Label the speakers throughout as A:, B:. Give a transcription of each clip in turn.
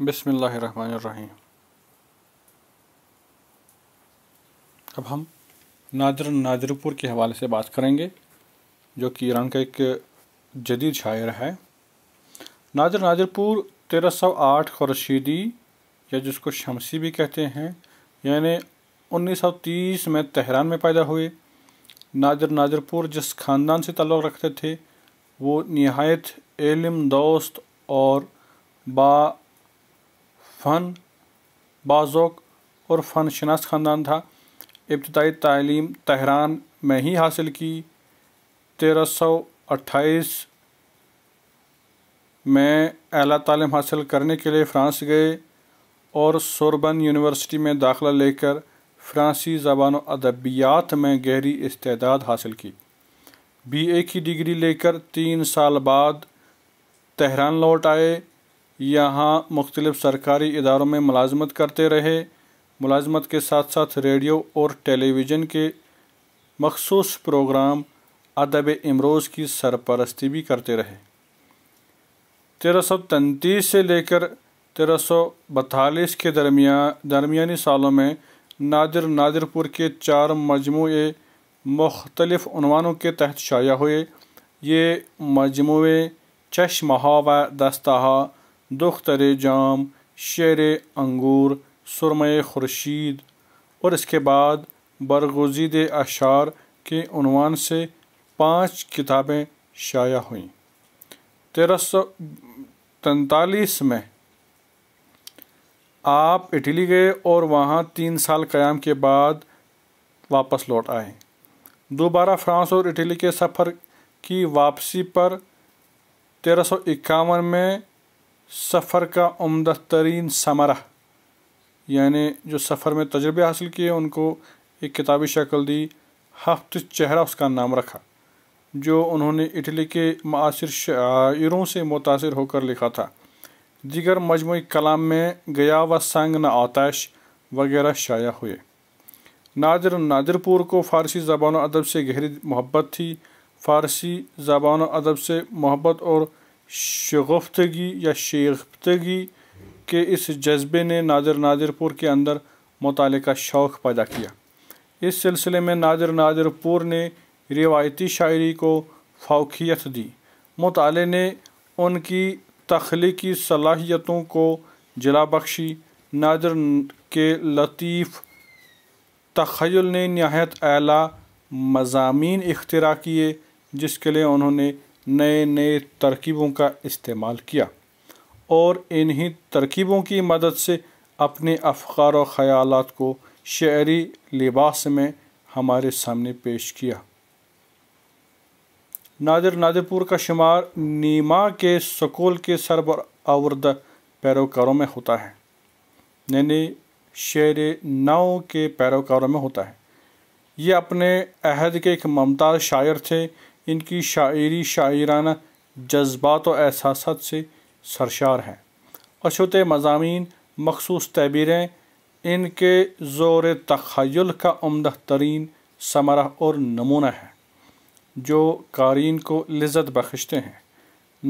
A: बसमिल्लाम अब हम नादर नादरपुर के हवाले से बात करेंगे जो कि ईरान का एक जदीद शायर है नादर नादरपुर 1308 खुरशीदी या जिसको शमसी भी कहते हैं यानी 1930 में तहरान में पैदा हुए नादर नादरपुर जिस ख़ानदान से ताल्लुक़ रखते थे वो नहायत इलम दोस्त और बा फ़न बाज़ोक और फ़न शनास ख़ानदान था इब्तदाई तालीम तहरान में ही हासिल की तेरह सौ अट्ठाईस में अला तालीम हासिल करने के लिए फ़्रांस गए और सोरबन यूनिवर्सिटी में दाखला लेकर फ्रांसी ज़बान अदबियात में गहरी इस्तेदाद हासिल की बी ए की डिग्री लेकर तीन साल बाद तहरान लौट आए यहाँ मुख्तलिफ़ सरकारी इदारों में मुलाजमत करते रहे मुलाजमत के साथ साथ रेडियो और टेलीविज़न के मखसूस प्रोग्राम अदब इमरोज़ की सरपरस्ती भी करते रहे तेरह सौ तैंतीस से लेकर तेरह सौ बतालीस के दरमिया दरमियानी सालों में नादिर नादिरपुर के चार मजमू मुख्तलिफ़ के तहत शाया हुए ये मजमू चश्मा व दस्ताहा दुख्तर जाम शेर अंगूर सुरमय खुर्शीद और इसके बाद बरगुजीद अशार के अनवान से पाँच किताबें शाया हुईं तेरह सौ तैतालीस में आप इटली गए और वहाँ तीन साल क़्याम के बाद वापस लौट आए दोबारा फ्रांस और इटली के सफ़र की वापसी पर तेरह सौ इक्यावन में सफ़र का उमदा तरीन समरा यानि जो सफ़र में तजर्बे हासिल किए उनको एक किताबी शक्ल दी हफ्त चेहरा उसका नाम रखा जो उन्होंने इटली के मासिर शायरों से मुतासर होकर लिखा था दिगर मजमू कलाम में गया व संग न आताश वगैरह शाया हुए नादिर नादिरपुर को फ़ारसी ज़बान अदब से गहरी मोहब्बत थी फ़ारसी ज़बान अदब से मोहब्बत और शगुफ्तगी या शेख्तगी के इस जज्बे ने नादिर नादिरपुर के अंदर मुताले का शौक़ पैदा किया इस सिलसिले में नादिर नादिरपुर ने रिवायती शायरी को फ़ौकियत दी मुताले ने उनकी तख्लीकी सलाहियतों को जला बख्शी नादिर के लतीफ़ तखयल ने नहायत अला मजामी इख्तरा किए जिसके लिए उन्होंने नए नए तरकीबों का इस्तेमाल किया और इन्हीं तरकीबों की मदद से अपने अफकार और ख़याल को शहरी लिबास में हमारे सामने पेश किया नादिर नादिरपुर का शुमार नीमा के सकोल के सरबर आवर्द पैरोकारों में होता है यानी शेर नाव के पैरोकारों में होता है ये अपने अहद के एक ममताज़ शायर थे इनकी शायरी शायराना जज्बात और एहसास से सरशार हैं अशुत मजामी मखसूस तबीरें इनके ज़ोर तखयल का उमदा तरीन समरा और नमूना है जो कारीन को लज़त बख्शते हैं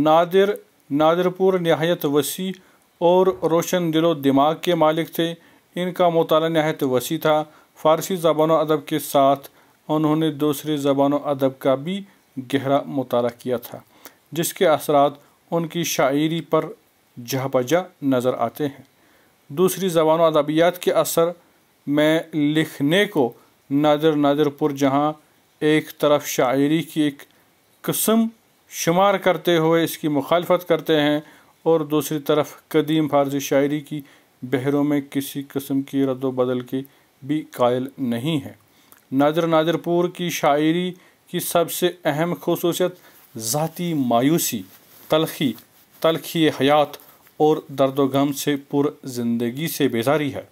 A: नादिर नादिरपुर नहायत वसी और रोशन दिलो दिमाग के मालिक थे इनका मताल नहायत वसी था फ़ारसी ज़बान अदब के साथ उन्होंने दूसरी ज़बान अदब का भी गहरा मुताल किया था जिसके असरात उनकी शायरी पर जह बजा नज़र आते हैं दूसरी जबान अदबियात के असर में लिखने को नादिर नादिरपुर जहाँ एक तरफ शायरी की एक कस्म शुमार करते हुए इसकी मुखालफत करते हैं और दूसरी तरफ कदीम फारसी शायरी की बहरों में किसी कस्म की रद्द बदल के भी कायल नहीं है नादिर नादिरपुर की शायरी की सबसे अहम खसूसियत ज़ाती मायूसी तलखी तलखी हयात और दर्द गम से पुर ज़िंदगी से बेजारी है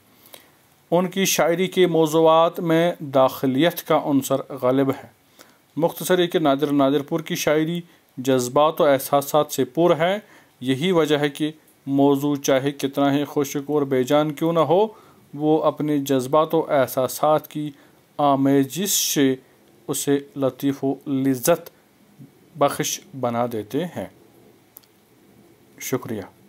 A: उनकी शायरी के मौजूद में दाखिलियत का अनसर गलब है मुख्तसर के नादिर नादिरपुर की शायरी जज्बात और एहसास से पुर है यही वजह है कि मौजू चाहे कितना ही खुशक और बेजान क्यों ना हो वो अपने जज्बात और एहसास की आमेजिश से उसे लतीफ़ लज़्ज़त बख्श बना देते हैं शुक्रिया